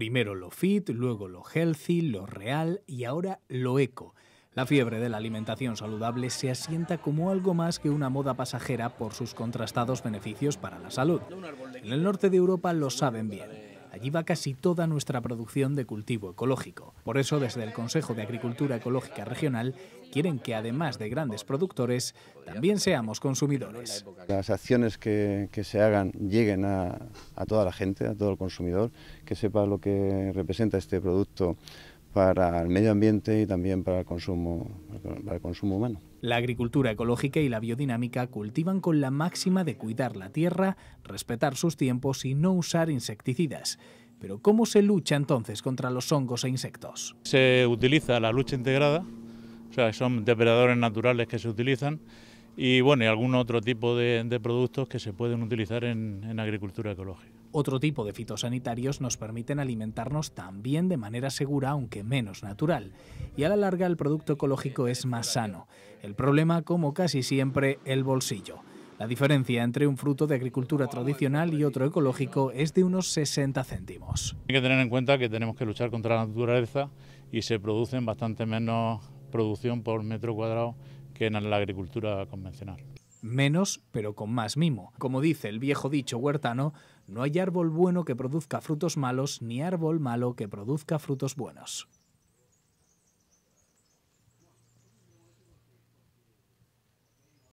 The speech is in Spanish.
Primero lo fit, luego lo healthy, lo real y ahora lo eco. La fiebre de la alimentación saludable se asienta como algo más que una moda pasajera por sus contrastados beneficios para la salud. En el norte de Europa lo saben bien. Allí va casi toda nuestra producción de cultivo ecológico. Por eso, desde el Consejo de Agricultura Ecológica Regional, quieren que además de grandes productores, también seamos consumidores. Las acciones que, se hagan lleguen a toda la gente, a todo el consumidor, que sepa lo que representa este producto para el medio ambiente y también para el consumo, el consumo humano. La agricultura ecológica y la biodinámica cultivan con la máxima de cuidar la tierra, respetar sus tiempos y no usar insecticidas. Pero ¿cómo se lucha entonces contra los hongos e insectos? Se utiliza la lucha integrada, o sea, son depredadores naturales que se utilizan y bueno, y algún otro tipo de, productos que se pueden utilizar en, agricultura ecológica. Otro tipo de fitosanitarios nos permiten alimentarnos también de manera segura, aunque menos natural. Y a la larga el producto ecológico es más sano. El problema, como casi siempre, el bolsillo. La diferencia entre un fruto de agricultura tradicional y otro ecológico es de unos 60 céntimos. Hay que tener en cuenta que tenemos que luchar contra la naturaleza y se producen bastante menos producción por metro cuadrado que en la agricultura convencional. Menos, pero con más mimo. Como dice el viejo dicho huertano, no hay árbol bueno que produzca frutos malos, ni árbol malo que produzca frutos buenos.